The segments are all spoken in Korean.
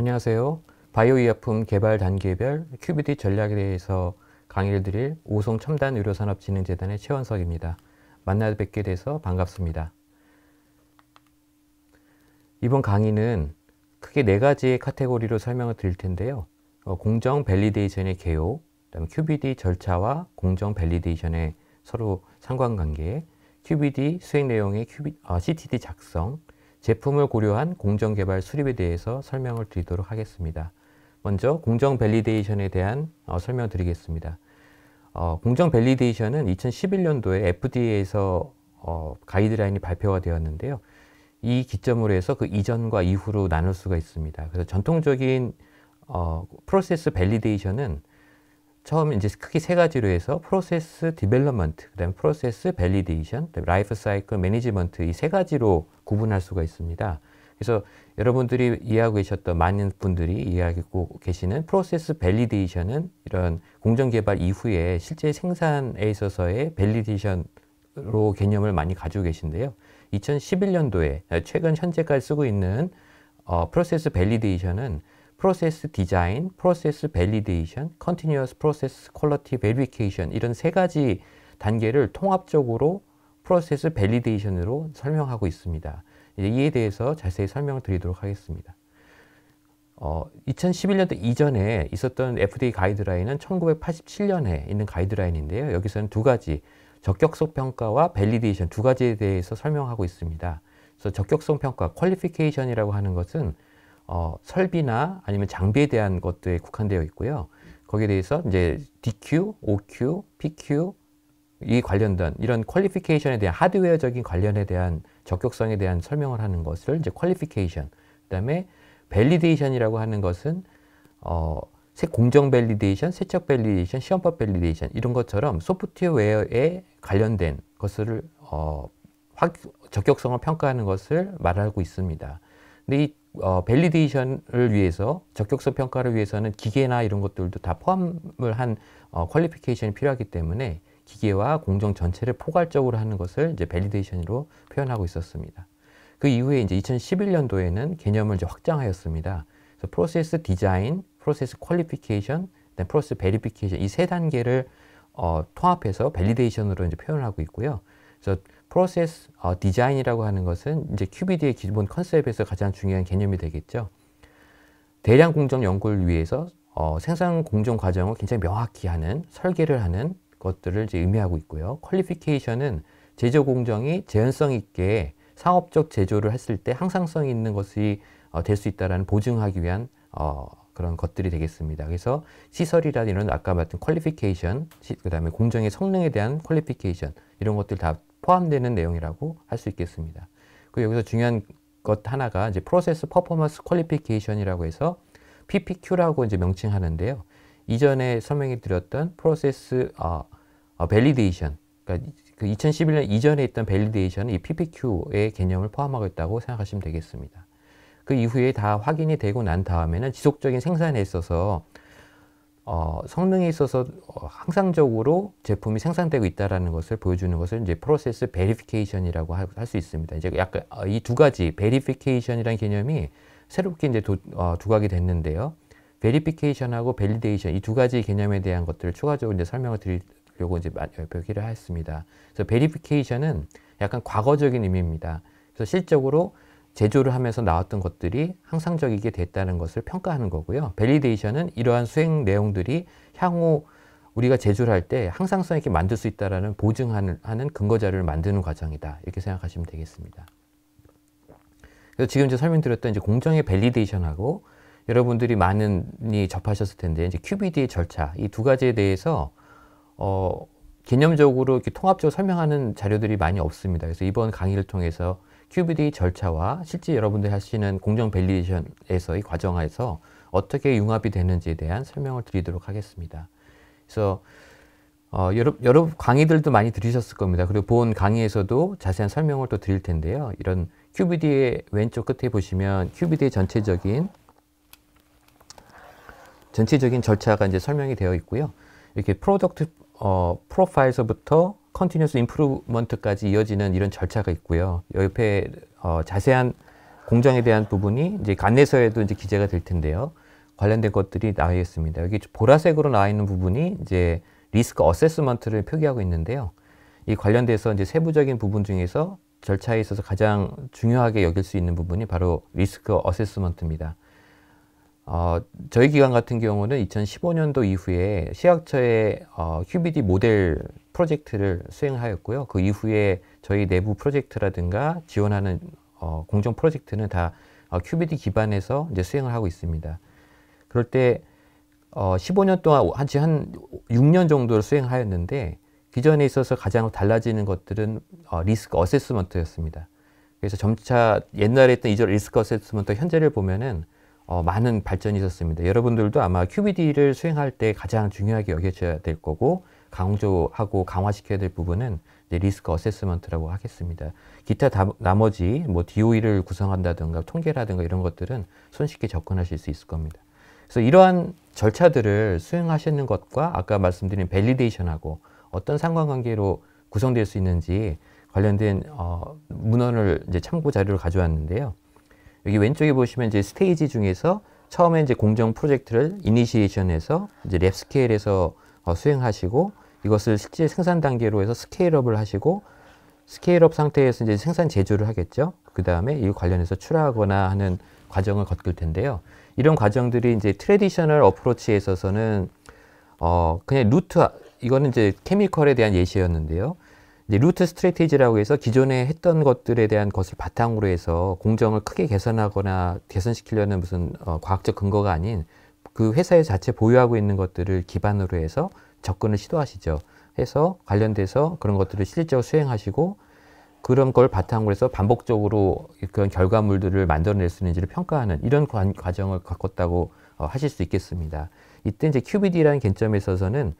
안녕하세요. 바이오 의약품 개발 단계별 QBD 전략에 대해서 강의를 드릴 오송 첨단 의료산업진흥재단의 최원석입니다. 만나 뵙게 돼서 반갑습니다. 이번 강의는 크게 네 가지의 카테고리로 설명을 드릴 텐데요. 어, 공정 밸리데이션의 개요, 그다음 QBD 절차와 공정 밸리데이션의 서로 상관관계, QBD 수행 내용의 QB, 아, 어, CTD 작성, 제품을 고려한 공정개발 수립에 대해서 설명을 드리도록 하겠습니다. 먼저 공정 밸리데이션에 대한 어, 설명드리겠습니다. 어, 공정 밸리데이션은 2011년도에 FDA에서 어, 가이드라인이 발표가 되었는데요. 이 기점으로 해서 그 이전과 이후로 나눌 수가 있습니다. 그래서 전통적인 어, 프로세스 밸리데이션은 처음 이제 크게 세 가지로 해서 프로세스 디벨롭먼트, 그다음 프로세스 밸리데이션, 라이프 사이클 매니지먼트 이 세 가지로 구분할 수가 있습니다. 그래서 여러분들이 이해하고 계셨던 많은 분들이 이해하고 계시는 프로세스 밸리데이션은 이런 공정 개발 이후에 실제 생산에 있어서의 밸리데이션으로 개념을 많이 가지고 계신데요. 2011년도에 최근 현재까지 쓰고 있는 어, 프로세스 밸리데이션은 프로세스 디자인, 프로세스 밸리데이션, 컨티뉴어스 프로세스 퀄러티 베리피케이션 이런 세 가지 단계를 통합적으로 프로세스 밸리데이션으로 설명하고 있습니다. 이에 대해서 자세히 설명을 드리도록 하겠습니다. 어, 2011년도 이전에 있었던 FDA 가이드라인은 1987년에 있는 가이드라인인데요. 여기서는 두 가지 적격성 평가와 밸리데이션 두 가지에 대해서 설명하고 있습니다. 그래서 적격성 평가, 퀄리피케이션이라고 하는 것은 어, 설비나 아니면 장비에 대한 것들에 국한되어 있고요. 거기에 대해서 이제 DQ, OQ, PQ 이 관련된 이런 퀄리피케이션에 대한 하드웨어적인 관련에 대한 적격성에 대한 설명을 하는 것을 이제 퀄리피케이션 그다음에 밸리데이션이라고 하는 것은 어, 공정 밸리데이션, 세척 밸리데이션, 시험법 밸리데이션 이런 것처럼 소프트웨어에 관련된 것을 어, 적격성을 평가하는 것을 말하고 있습니다. 근데 이 어, 밸리데이션을 위해서 적격성 평가를 위해서는 기계나 이런 것들도 다 포함을 한 어, 퀄리피케이션이 필요하기 때문에 기계와 공정 전체를 포괄적으로 하는 것을 이제 밸리데이션으로 표현하고 있었습니다. 그 이후에 이제 2011년도에는 개념을 이제 확장하였습니다. 그래서 프로세스 디자인, 프로세스 퀄리피케이션, 프로세스 베리피케이션 이 세 단계를 어, 통합해서 밸리데이션으로 이제 표현하고 있고요. 그래서 프로세스 어, 디자인이라고 하는 것은 이제 QBD의 기본 컨셉에서 가장 중요한 개념이 되겠죠. 대량 공정 연구를 위해서 어, 생산 공정 과정을 굉장히 명확히 하는 설계를 하는 것들을 이제 의미하고 있고요. 퀄리피케이션은 제조 공정이 재현성 있게 상업적 제조를 했을 때 항상성 있는 것이 어, 될수 있다라는 보증하기 위한 어, 그런 것들이 되겠습니다. 그래서 시설이라든 이런 아까 말했던 퀄리피케이션, 그 다음에 공정의 성능에 대한 퀄리피케이션 이런 것들 다 포함되는 내용이라고 할 수 있겠습니다. 그리고 여기서 중요한 것 하나가 이제 프로세스 퍼포먼스 퀄리피케이션이라고 해서 PPQ라고 이제 명칭하는데요. 이전에 설명해 드렸던 프로세스 어, 밸리데이션 어, 그러니까 그 2011년 이전에 있던 밸리데이션은 이 PPQ의 개념을 포함하고 있다고 생각하시면 되겠습니다. 그 이후에 다 확인이 되고 난 다음에는 지속적인 생산에 있어서 어, 성능에 있어서 어, 항상적으로 제품이 생산되고 있다는 것을 보여주는 것을 이제 프로세스 베리피케이션이라고 할 수 있습니다. 이제 약간 어, 이두 가지 베리피케이션이란 개념이 새롭게 이제 도, 어, 두각이 됐는데요. 베리피케이션하고 밸리데이션 이 두 가지 개념에 대한 것들을 추가적으로 이제 설명을 드리려고 이제 표기를 했습니다. 그래서 베리피케이션은 약간 과거적인 의미입니다. 그래서 실적으로 제조를 하면서 나왔던 것들이 항상적이게 됐다는 것을 평가하는 거고요. 밸리데이션은 이러한 수행 내용들이 향후 우리가 제조를 할 때 항상성 있게 만들 수 있다는 보증하는 근거 자료를 만드는 과정이다. 이렇게 생각하시면 되겠습니다. 그래서 지금 이제 설명드렸던 이제 공정의 밸리데이션하고 여러분들이 많이 접하셨을 텐데 이제 QBD의 절차 이 두 가지에 대해서 어 개념적으로 이렇게 통합적으로 설명하는 자료들이 많이 없습니다. 그래서 이번 강의를 통해서 QBD 절차와 실제 여러분들이 하시는 공정 밸리데이션에서의 과정에서 어떻게 융합이 되는지에 대한 설명을 드리도록 하겠습니다. 그래서 어, 여러, 여러 강의들도 많이 들으셨을 겁니다. 그리고 본 강의에서도 자세한 설명을 또 드릴 텐데요. 이런 QBD의 왼쪽 끝에 보시면 QBD의 전체적인 전체적인 절차가 이제 설명이 되어 있고요. 이렇게 프로덕트 어, 프로파일서부터 컨티뉴스 인프루먼트까지 이어지는 이런 절차가 있고요. 옆에 어, 자세한 공정에 대한 부분이 이제 간내서에도 이제 기재가 될 텐데요. 관련된 것들이 나와 있습니다. 여기 보라색으로 나와 있는 부분이 이제 리스크 어세스먼트를 표기하고 있는데요. 이 관련돼서 이제 세부적인 부분 중에서 절차에 있어서 가장 중요하게 여길 수 있는 부분이 바로 리스크 어세스먼트입니다. 어, 저희 기관 같은 경우는 2015년도 이후에 시약처의 어, QBD 모델 프로젝트를 수행하였고요. 그 이후에 저희 내부 프로젝트라든가 지원하는 어, 공정 프로젝트는 다 어, QBD 기반에서 이제 수행을 하고 있습니다. 그럴 때 어, 15년 동안 한지 한 6년 정도를 수행하였는데 기존에 있어서 가장 달라지는 것들은 어, 리스크 어세스먼트였습니다. 그래서 점차 옛날에 했던 이전 리스크 어세스먼트 현재를 보면은 어, 많은 발전이 있었습니다. 여러분들도 아마 QBD를 수행할 때 가장 중요하게 여겨져야 될 거고 강조하고 강화시켜야 될 부분은 리스크 어세스먼트라고 하겠습니다. 기타 다, 나머지 뭐 DOE를 구성한다든가 통계라든가 이런 것들은 손쉽게 접근하실 수 있을 겁니다. 그래서 이러한 절차들을 수행하시는 것과 아까 말씀드린 밸리데이션하고 어떤 상관관계로 구성될 수 있는지 관련된 어, 문헌을 이제 참고 자료를 가져왔는데요. 여기 왼쪽에 보시면 이제 스테이지 중에서 처음에 이제 공정 프로젝트를 이니시에이션해서 이제 랩 스케일에서 어, 수행하시고 이것을 실제 생산 단계로 해서 스케일업을 하시고 스케일업 상태에서 이제 생산 제조를 하겠죠. 그 다음에 이 관련해서 출하하거나 하는 과정을 겪을 텐데요. 이런 과정들이 이제 트레디셔널 어프로치에 있어서는 어 그냥 루트 이거는 이제 케미컬에 대한 예시였는데요. 이제 루트 스트레티지라고 해서 기존에 했던 것들에 대한 것을 바탕으로 해서 공정을 크게 개선하거나 개선시키려는 무슨 어, 과학적 근거가 아닌 그 회사의 자체 보유하고 있는 것들을 기반으로 해서 접근을 시도하시죠. 해서 관련돼서 그런 것들을 실질적으로 수행하시고 그런 걸 바탕으로 해서 반복적으로 그런 결과물들을 만들어낼 수 있는지를 평가하는 이런 관, 과정을 겪었다고 어, 하실 수 있겠습니다. 이때 이제 QBD라는 개념에 있어서는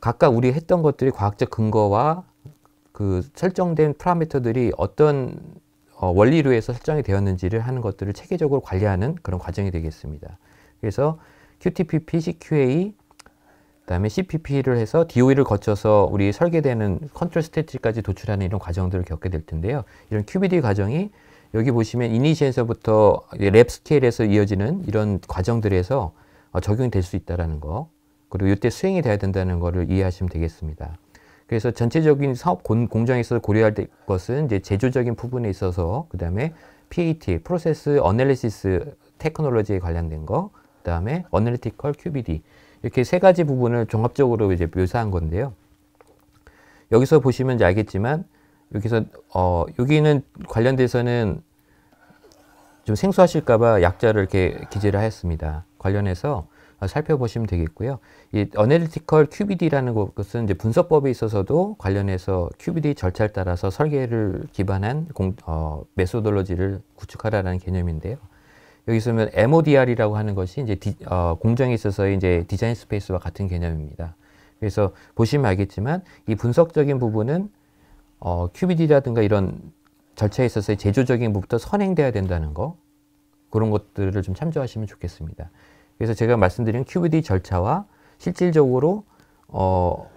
각각 우리 했던 것들이 과학적 근거와 그 설정된 프라미터들이 어떤 어, 원리로 해서 설정이 되었는지를 하는 것들을 체계적으로 관리하는 그런 과정이 되겠습니다. 그래서 QTPP, CQA, 그다음에 CPP를 해서 DOE를 거쳐서 우리 설계되는 컨트롤 스태틱까지 도출하는 이런 과정들을 겪게 될 텐데요. 이런 QBD 과정이 여기 보시면 이니시에서부터 랩 스케일에서 이어지는 이런 과정들에서 어, 적용이 될 수 있다는 거. 그리고 이때 수행이 돼야 된다는 거를 이해하시면 되겠습니다. 그래서 전체적인 사업 공정에 서 고려할 것은 이제 제조적인 부분에 있어서 그 다음에 PAT, 프로세스 어널리시스 테크놀로지에 관련된 거, 그 다음에 어널리티컬 QBD 이렇게 세 가지 부분을 종합적으로 이제 묘사한 건데요. 여기서 보시면 이제 알겠지만 여기서 어 여기는 관련돼서는 좀 생소하실까봐 약자를 이렇게 기재를 하였습니다. 관련해서 살펴보시면 되겠고요. 이 a n a l y t i c a l QBD라는 것은 이제 분석법에 있어서도 관련해서 QBD 절차를 따라서 설계를 기반한 공, 어, 메소돌로지를 구축하라는 개념인데요. 여기서 보 MODR이라고 하는 것이 이제 디, 어, 공정에 있어서 이제 디자인 스페이스와 같은 개념입니다. 그래서 보시면 알겠지만 이 분석적인 부분은 어, QBD라든가 이런 절차에 있어서 제조적인 부분부터 선행돼야 된다는 거 그런 것들을 좀 참조하시면 좋겠습니다. 그래서 제가 말씀드린 QBD 절차와 실질적으로 어,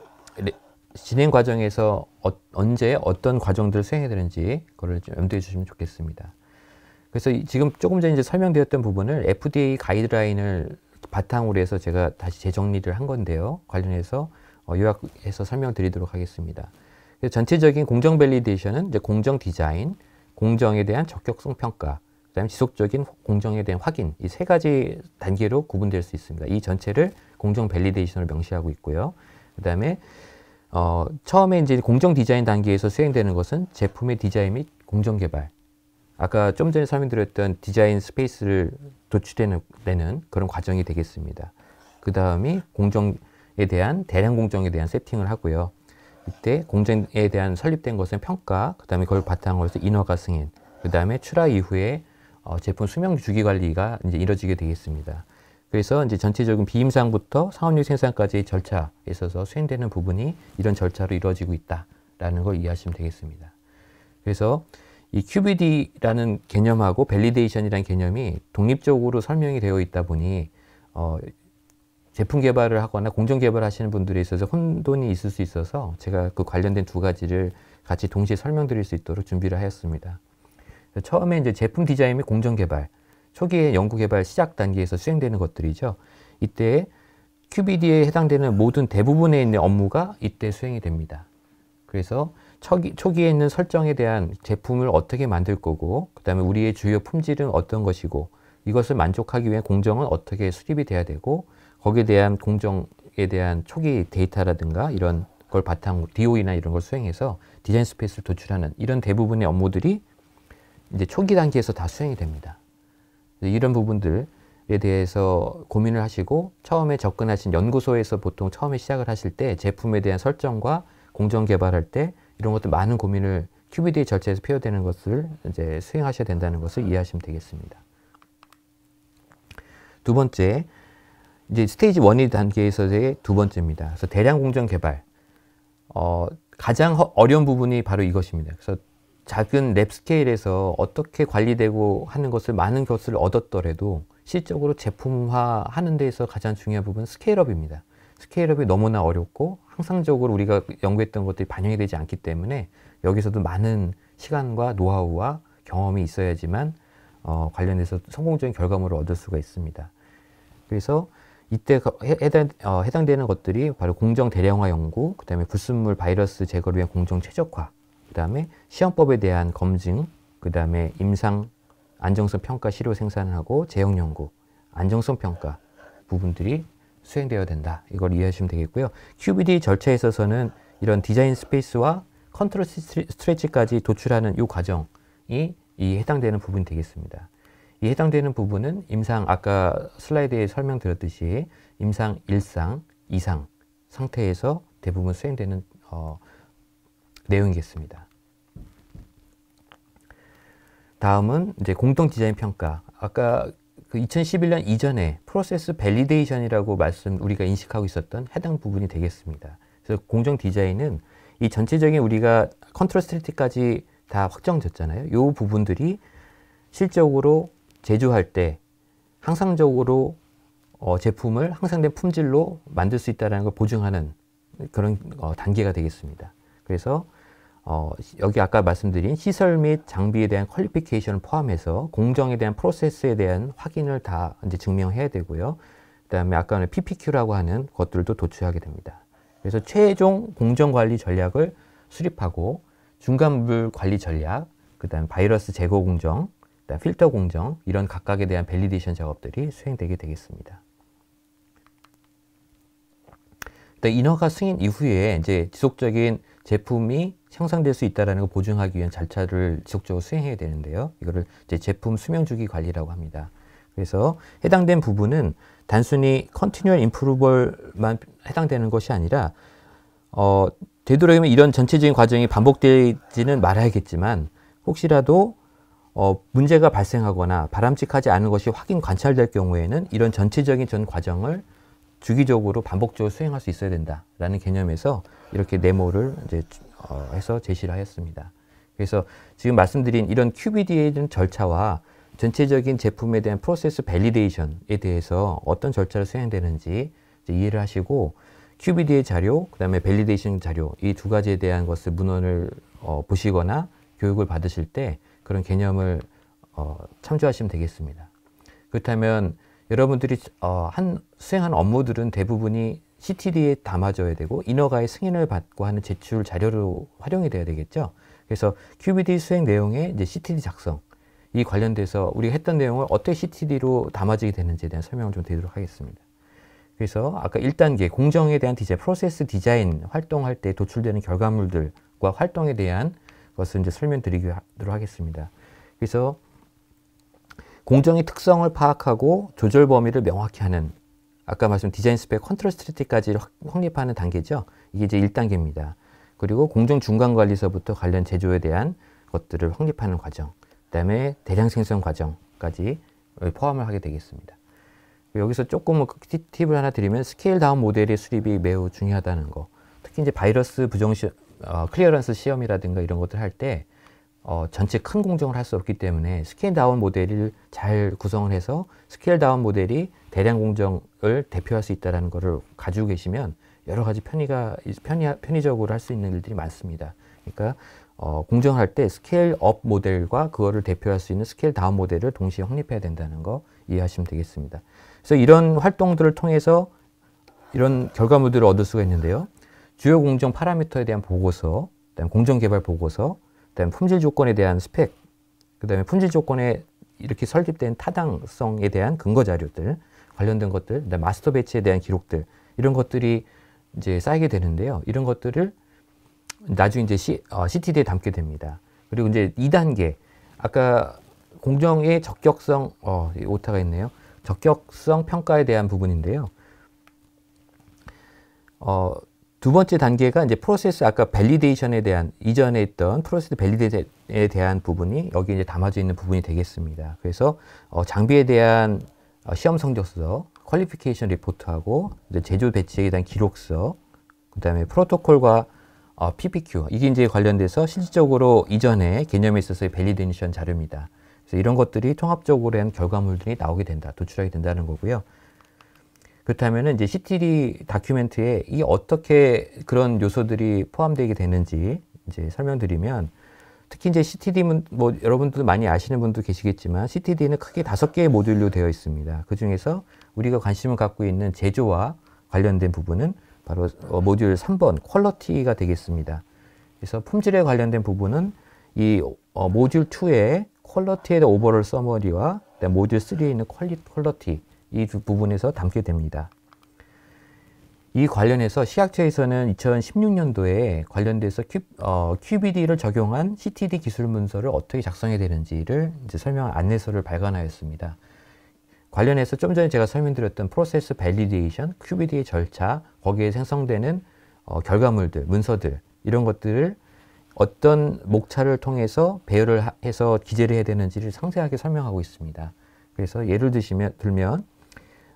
진행 과정에서 어, 언제 어떤 과정들을 수행해야 되는지 그걸 좀 염두해 주시면 좋겠습니다. 그래서 지금 조금 전에 이제 설명드렸던 부분을 FDA 가이드라인을 바탕으로 해서 제가 다시 재정리를 한 건데요. 관련해서 어, 요약해서 설명드리도록 하겠습니다. 전체적인 공정 밸리데이션은 이제 공정 디자인, 공정에 대한 적격성 평가, 그다음에 지속적인 공정에 대한 확인 이 세 가지 단계로 구분될 수 있습니다. 이 전체를 공정 밸리데이션을 명시하고 있고요. 그다음에 어, 처음에 이제 공정 디자인 단계에서 수행되는 것은 제품의 디자인 및 공정 개발. 아까 좀 전에 설명드렸던 디자인 스페이스를 도출되는 그런 과정이 되겠습니다. 그 다음이 공정에 대한 대량 공정에 대한 세팅을 하고요. 이때 공정에 대한 설립된 것은 평가, 그 다음에 그걸 바탕으로 해서 인허가 승인, 그 다음에 출하 이후에 어, 제품 수명 주기 관리가 이제 이뤄지게 되겠습니다. 그래서 이제 전체적인 비임상부터 사업용 생산까지의 절차에 있어서 수행되는 부분이 이런 절차로 이루어지고 있다라는 걸 이해하시면 되겠습니다. 그래서 이 QBD라는 개념하고 밸리데이션이라는 개념이 독립적으로 설명이 되어 있다 보니 어, 제품 개발을 하거나 공정 개발하시는 분들에 있어서 혼돈이 있을 수 있어서 제가 그 관련된 두 가지를 같이 동시에 설명드릴 수 있도록 준비를 하였습니다. 처음에 이제 제품 디자인 및 공정 개발, 초기에 연구 개발 시작 단계에서 수행되는 것들이죠. 이때 QBD에 해당되는 모든 대부분에 있는 업무가 이때 수행이 됩니다. 그래서 초기, 초기에 있는 설정에 대한 제품을 어떻게 만들 거고, 그 다음에 우리의 주요 품질은 어떤 것이고, 이것을 만족하기 위해 공정은 어떻게 수립이 돼야 되고, 거기에 대한 공정에 대한 초기 데이터라든가 이런 걸 바탕으로 DOE나 이런 걸 수행해서 디자인 스페이스를 도출하는 이런 대부분의 업무들이 이제 초기 단계에서 다 수행이 됩니다. 이런 부분들에 대해서 고민을 하시고 처음에 접근하신 연구소에서 보통 처음에 시작을 하실 때 제품에 대한 설정과 공정 개발할 때 이런 것도 많은 고민을 QBD 절차에서 필요되는 것을 이제 수행하셔야 된다는 것을 이해하시면 되겠습니다. 두 번째, 이제 스테이지 원이 단계에서의 두 번째입니다. 그래서 대량 공정 개발. 어, 가장 어려운 부분이 바로 이것입니다. 그래서 작은 랩 스케일에서 어떻게 관리되고 하는 것을 많은 것을 얻었더라도 실적으로 제품화 하는 데에서 가장 중요한 부분은 스케일업입니다. 스케일업이 너무나 어렵고 항상적으로 우리가 연구했던 것들이 반영이 되지 않기 때문에 여기서도 많은 시간과 노하우와 경험이 있어야지만 어, 관련해서 성공적인 결과물을 얻을 수가 있습니다. 그래서 이때 해당, 어, 해당되는 것들이 바로 공정 대량화 연구, 그 다음에 불순물 바이러스 제거를 위한 공정 최적화, 그 다음에 시험법에 대한 검증, 그 다음에 임상 안정성 평가 시료 생산 하고 제형 연구, 안정성 평가 부분들이 수행되어야 된다. 이걸 이해하시면 되겠고요. QBD 절차에 있어서는 이런 디자인 스페이스와 컨트롤 스트레치까지 도출하는 이 과정이 이 해당되는 부분이 되겠습니다. 이 해당되는 부분은 임상 아까 슬라이드에 설명드렸듯이 임상 일상 이상 상태에서 대부분 수행되는 어, 내용이겠습니다. 다음은 이제 공동 디자인 평가. 아까 그 2011년 이전에 프로세스 밸리데이션이라고 말씀 우리가 인식하고 있었던 해당 부분이 되겠습니다. 그래서 공정 디자인은 이 전체적인 우리가 컨트롤 스트리트까지 다 확정졌잖아요. 이 부분들이 실적으로 제조할 때 항상적으로 어, 제품을 항상된 품질로 만들 수 있다는 걸 보증하는 그런 어, 단계가 되겠습니다. 그래서 어, 여기 아까 말씀드린 시설 및 장비에 대한 퀄리피케이션을 포함해서 공정에 대한 프로세스에 대한 확인을 다 이제 증명해야 되고요. 그다음에 아까는 PPQ라고 하는 것들도 도출하게 됩니다. 그래서 최종 공정 관리 전략을 수립하고 중간물 관리 전략, 그다음 바이러스 제거 공정, 그다음 필터 공정 이런 각각에 대한 밸리데이션 작업들이 수행되게 되겠습니다. 인허가 승인 이후에 이제 지속적인 제품이 향상될수 있다는 걸 보증하기 위한 절차를 지속적으로 수행해야 되는데요. 이거를 이제 제품 수명주기 관리라고 합니다. 그래서 해당된 부분은 단순히 컨티뉴얼 인프루벌만 해당되는 것이 아니라 어, 되도록이면 이런 전체적인 과정이 반복되지는 말아야겠지만 혹시라도 어, 문제가 발생하거나 바람직하지 않은 것이 확인 관찰될 경우에는 이런 전체적인 전 과정을 주기적으로 반복적으로 수행할 수 있어야 된다라는 개념에서 이렇게 네모를 이제 어, 해서 제시를 하였습니다. 그래서 지금 말씀드린 이런 QBD에 대한 절차와 전체적인 제품에 대한 프로세스 밸리데이션에 대해서 어떤 절차를 수행되는지 이해를 하시고 QBD의 자료, 그 다음에 밸리데이션 자료 이 두 가지에 대한 것을 문헌을 어, 보시거나 교육을 받으실 때 그런 개념을 어, 참조하시면 되겠습니다. 그렇다면 여러분들이 어, 한수행한 업무들은 대부분이 CTD에 담아줘야 되고 인허가의 승인을 받고 하는 제출 자료로 활용이 돼야 되겠죠. 그래서 QBD 수행 내용에 이제 CTD 작성 이 관련돼서 우리가 했던 내용을 어떻게 CTD로 담아지게 되는지에 대한 설명을 좀 드리도록 하겠습니다. 그래서 아까 1단계 공정에 대한 디자인, 프로세스 디자인 활동할 때 도출되는 결과물들과 활동에 대한 것을 이제 설명드리도록 하겠습니다. 그래서 공정의 특성을 파악하고 조절 범위를 명확히 하는 아까 말씀 드린 디자인 스펙 컨트롤스트리티까지 확립하는 단계죠. 이게 이제 1단계입니다. 그리고 공정 중간 관리서부터 관련 제조에 대한 것들을 확립하는 과정, 그다음에 대량 생산 과정까지 포함을 하게 되겠습니다. 여기서 조금 뭐 팁을 하나 드리면 스케일 다운 모델의 수립이 매우 중요하다는 거. 특히 이제 바이러스 부정 시 어, 클리어런스 시험이라든가 이런 것들 할때 어, 전체 큰 공정을 할 수 없기 때문에 스케일 다운 모델을 잘 구성을 해서 스케일 다운 모델이 대량 공정을 대표할 수 있다는 것을 가지고 계시면 여러 가지 편의가, 편의, 편의적으로 할 수 있는 일들이 많습니다. 그러니까 어, 공정할 때 스케일 업 모델과 그거를 대표할 수 있는 스케일 다운 모델을 동시에 확립해야 된다는 거 이해하시면 되겠습니다. 그래서 이런 활동들을 통해서 이런 결과물들을 얻을 수가 있는데요. 주요 공정 파라미터에 대한 보고서, 그다음 공정 개발 보고서, 그다음 품질 조건에 대한 스펙, 그다음에 품질 조건에 이렇게 설립된 타당성에 대한 근거 자료들 관련된 것들, 그다음 마스터 배치에 대한 기록들 이런 것들이 이제 쌓이게 되는데요. 이런 것들을 나중에 이제 C, 어, CTD에 담게 됩니다. 그리고 이제 2단계 아까 공정의 적격성 어, 오타가 있네요. 적격성 평가에 대한 부분인데요. 어, 두 번째 단계가 이제 프로세스 아까 밸리데이션에 대한 이전에 있던 프로세스 밸리데이션에 대한 부분이 여기 이제 담아져 있는 부분이 되겠습니다. 그래서 어, 장비에 대한 어, 시험 성적서, 퀄리피케이션 리포트하고 이제 제조 배치에 대한 기록서, 그다음에 프로토콜과 어, PPQ 이게 이제 관련돼서 실질적으로 이전에 개념에 있어서의 밸리데이션 자료입니다. 그래서 이런 것들이 통합적으로 한 결과물들이 나오게 된다, 도출하게 된다는 거고요. 그렇다면 이제 시티리 다큐멘트에 이 어떻게 그런 요소들이 포함되게 되는지 이제 설명드리면 특히 이제 CTD 뭐 여러분들도 많이 아시는 분도 계시겠지만 CTD는 크게 다섯 개의 모듈로 되어 있습니다. 그 중에서 우리가 관심을 갖고 있는 제조와 관련된 부분은 바로 어, 모듈 3번 퀄러티가 되겠습니다. 그래서 품질에 관련된 부분은 이모듈 어, 2의 퀄러티의 오버롤 서머리와 모듈 3에 있는 퀄리, 퀄러티 이두 부분에서 담게 됩니다. 이 관련해서 시각처에서는 2016년도에 관련돼서 큐, 어, QBD를 적용한 CTD 기술 문서를 어떻게 작성해야 되는지를 이제 설명 안내서를 발간하였습니다. 관련해서 좀 전에 제가 설명드렸던 프로세스 밸리데이션, QBD의 절차, 거기에 생성되는 어, 결과물들, 문서들 이런 것들을 어떤 목차를 통해서 배열을 해서 기재를 해야 되는지를 상세하게 설명하고 있습니다. 그래서 예를 드시면 들면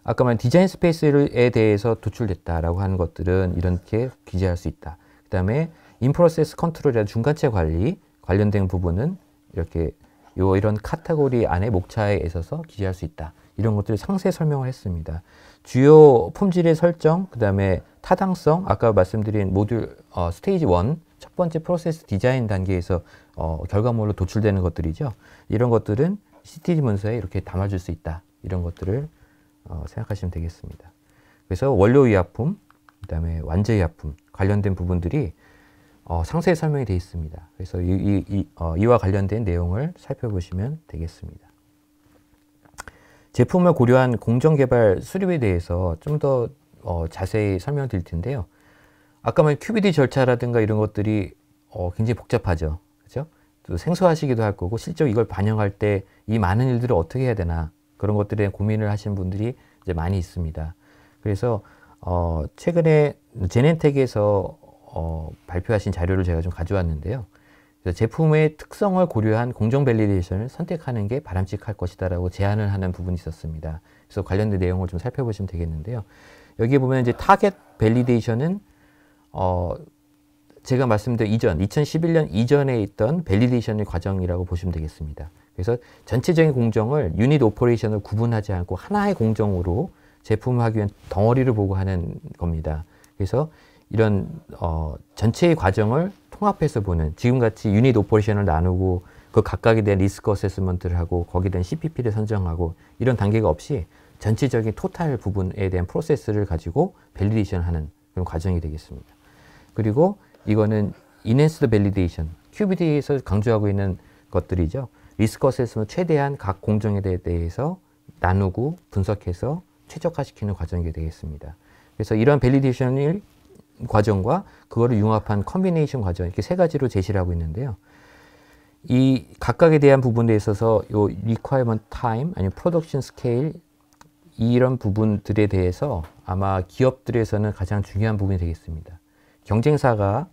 아까 말한 디자인 스페이스에 대해서 도출됐다라고 하는 것들은 이렇게 기재할 수 있다. 그 다음에 인프로세스 컨트롤이나 라 중간체 관리 관련된 부분은 이렇게 요 이런 카테고리 안에 목차에 있어서 기재할 수 있다. 이런 것들을 상세 설명을 했습니다. 주요 품질의 설정, 그 다음에 타당성, 아까 말씀드린 모듈 어, 스테이지 1, 첫 번째 프로세스 디자인 단계에서 어, 결과물로 도출되는 것들이죠. 이런 것들은 CTD 문서에 이렇게 담아줄 수 있다. 이런 것들을 어, 생각하시면 되겠습니다. 그래서 원료의약품, 그 다음에 완제의약품 관련된 부분들이 어, 상세히 설명이 되어 있습니다. 그래서 이, 이, 이 어, 와 관련된 내용을 살펴보시면 되겠습니다. 제품을 고려한 공정개발 수립에 대해서 좀더 어, 자세히 설명을 드릴 텐데요. 아까 말 QBD 절차라든가 이런 것들이 어, 굉장히 복잡하죠. 그죠? 또 생소하시기도 할 거고, 실제로 이걸 반영할 때 이 많은 일들을 어떻게 해야 되나, 그런 것들에 고민을 하시는 분들이 이제 많이 있습니다. 그래서 어, 최근에 제넨텍에서 어, 발표하신 자료를 제가 좀 가져왔는데요. 제품의 특성을 고려한 공정 밸리데이션을 선택하는 게 바람직할 것이다라고 제안을 하는 부분이 있었습니다. 그래서 관련된 내용을 좀 살펴보시면 되겠는데요. 여기 보면 이제 타겟 밸리데이션은 어 제가 말씀드린 이전 2011년 이전에 있던 밸리데이션의 과정이라고 보시면 되겠습니다. 그래서 전체적인 공정을 유닛 오퍼레이션을 구분하지 않고 하나의 공정으로 제품을 하기 위한 덩어리를 보고 하는 겁니다. 그래서 이런 어, 전체의 과정을 통합해서 보는 지금같이 유닛 오퍼레이션을 나누고 그 각각에 대한 리스크 어세스먼트를 하고 거기에 대한 CPP를 선정하고 이런 단계가 없이 전체적인 토탈 부분에 대한 프로세스를 가지고 밸리데이션하는 그런 과정이 되겠습니다. 그리고 이거는 인핸스드 밸리데이션, 큐비디에서 강조하고 있는 것들이죠. 리스크 어셋으로 최대한 각 공정에 대해서 나누고 분석해서 최적화시키는 과정이 되겠습니다. 그래서 이러한 밸리디이션 과정과 그거를 융합한 컨비네이션 과정 이렇게 세 가지로 제시를 하고 있는데요. 이 각각에 대한 부분에 있어서 요 requirement time 아니면 production scale 이런 부분들에 대해서 아마 기업들에서는 가장 중요한 부분이 되겠습니다. 경쟁사가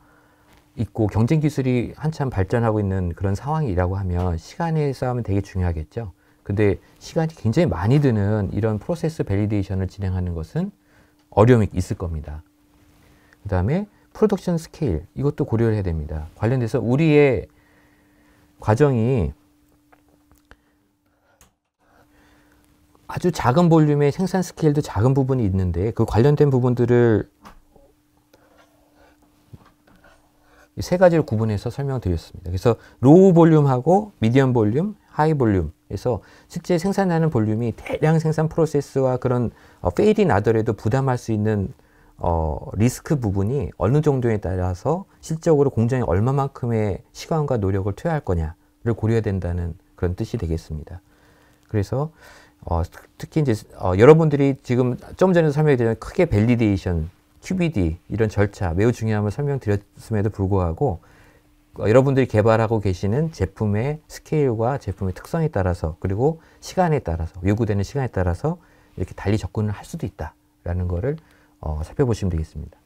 있고 경쟁 기술이 한참 발전하고 있는 그런 상황이라고 하면 시간에싸움면 되게 중요하겠죠. 근데 시간이 굉장히 많이 드는 이런 프로세스 밸리데이션을 진행하는 것은 어려움이 있을 겁니다. 그 다음에 프로덕션 스케일 이것도 고려를 해야 됩니다. 관련돼서 우리의 과정이 아주 작은 볼륨의 생산 스케일도 작은 부분이 있는데 그 관련된 부분들을 세 가지를 구분해서 설명드렸습니다. 그래서 로우 볼륨하고 미디엄 볼륨, 하이 볼륨에서 실제 생산하는 볼륨이 대량 생산 프로세스와 그런 어, 페일이 나더라도 부담할 수 있는 어, 리스크 부분이 어느 정도에 따라서 실적으로 공장이 얼마만큼의 시간과 노력을 투여할 거냐를 고려해야 된다는 그런 뜻이 되겠습니다. 그래서 어, 특히 이제 어, 여러분들이 지금 좀전에 설명드린 크게 밸리데이션 QBD 이런 절차 매우 중요함을 설명드렸음에도 불구하고 어, 여러분들이 개발하고 계시는 제품의 스케일과 제품의 특성에 따라서 그리고 시간에 따라서 요구되는 시간에 따라서 이렇게 달리 접근을 할 수도 있다라는 거를 어, 살펴보시면 되겠습니다.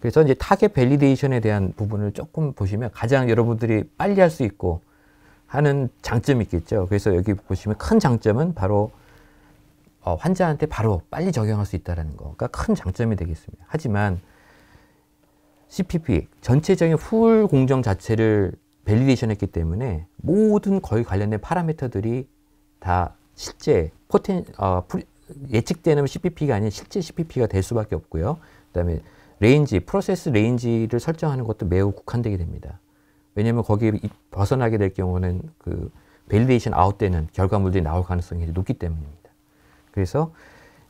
그래서 이제 타겟 밸리데이션에 대한 부분을 조금 보시면 가장 여러분들이 빨리 할 수 있고 하는 장점이 있겠죠. 그래서 여기 보시면 큰 장점은 바로 어, 환자한테 바로 빨리 적용할 수 있다는 거가 그러니까 큰 장점이 되겠습니다. 하지만 CPP, 전체적인 풀 공정 자체를 밸리데이션 했기 때문에 모든 거의 관련된 파라미터들이 다 실제 포텐, 어, 예측되는 CPP가 아닌 실제 CPP가 될 수밖에 없고요. 그 다음에 레인지, 프로세스 레인지를 설정하는 것도 매우 국한되게 됩니다. 왜냐하면 거기에 벗어나게 될 경우는 그 밸리데이션 아웃되는 결과물들이 나올 가능성이 높기 때문입니다. 그래서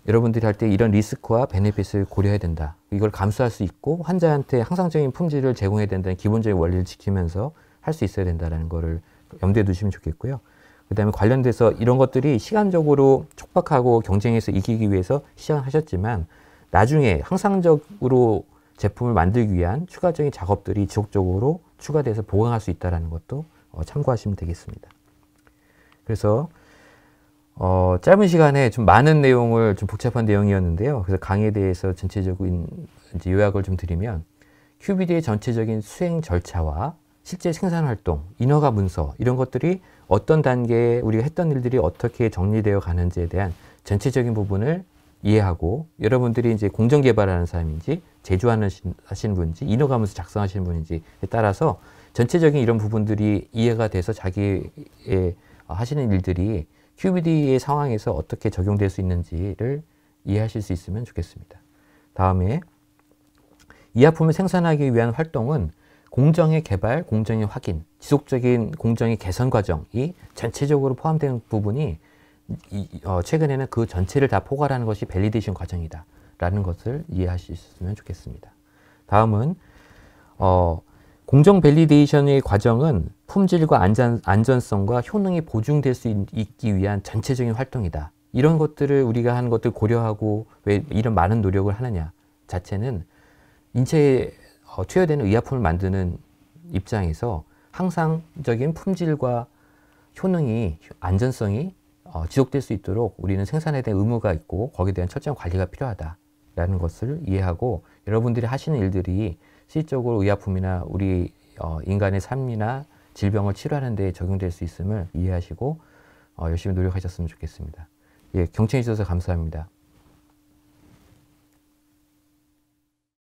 여러분들이 할 때 이런 리스크와 베네핏을 고려해야 된다. 이걸 감수할 수 있고 환자한테 항상적인 품질을 제공해야 된다는 기본적인 원리를 지키면서 할 수 있어야 된다는 것을 염두에 두시면 좋겠고요. 그다음에 관련돼서 이런 것들이 시간적으로 촉박하고 경쟁에서 이기기 위해서 시작하셨지만 나중에 항상적으로 제품을 만들기 위한 추가적인 작업들이 지속적으로 추가돼서 보강할 수 있다는 것도 어, 참고하시면 되겠습니다. 그래서 어, 짧은 시간에 좀 많은 내용을 좀 복잡한 내용이었는데요. 그래서 강의에 대해서 전체적인 이제 요약을 좀 드리면 큐비디의 전체적인 수행 절차와 실제 생산 활동, 인허가 문서 이런 것들이 어떤 단계에 우리가 했던 일들이 어떻게 정리되어 가는지에 대한 전체적인 부분을 이해하고 여러분들이 이제 공정 개발하는 사람인지 제조하는 하시는 분인지 인허가 문서 작성하시는 분인지에 따라서 전체적인 이런 부분들이 이해가 돼서 자기의 하시는 일들이 QBD의 상황에서 어떻게 적용될 수 있는지를 이해하실 수 있으면 좋겠습니다. 다음에 이 약품을 생산하기 위한 활동은 공정의 개발, 공정의 확인, 지속적인 공정의 개선 과정이 전체적으로 포함된 부분이 이, 어, 최근에는 그 전체를 다 포괄하는 것이 밸리데이션 과정이다 라는 것을 이해하셨으면 좋겠습니다. 다음은 어, 공정 밸리데이션의 과정은 품질과 안전, 안전성과 효능이 보증될 수 있, 기 위한 전체적인 활동이다. 이런 것들을 우리가 하는 것들 고려하고 왜 이런 많은 노력을 하느냐 자체는 인체에 어, 투여되는 의약품을 만드는 입장에서 항상적인 품질과 효능이 안전성이 어, 지속될 수 있도록 우리는 생산에 대한 의무가 있고 거기에 대한 철저한 관리가 필요하다라는 것을 이해하고 여러분들이 하시는 일들이 실질적으로 의약품이나 우리 어, 인간의 삶이나 질병을 치료하는 데 적용될 수 있음을 이해하시고 어, 열심히 노력하셨으면 좋겠습니다. 예, 경청해 주셔서 감사합니다.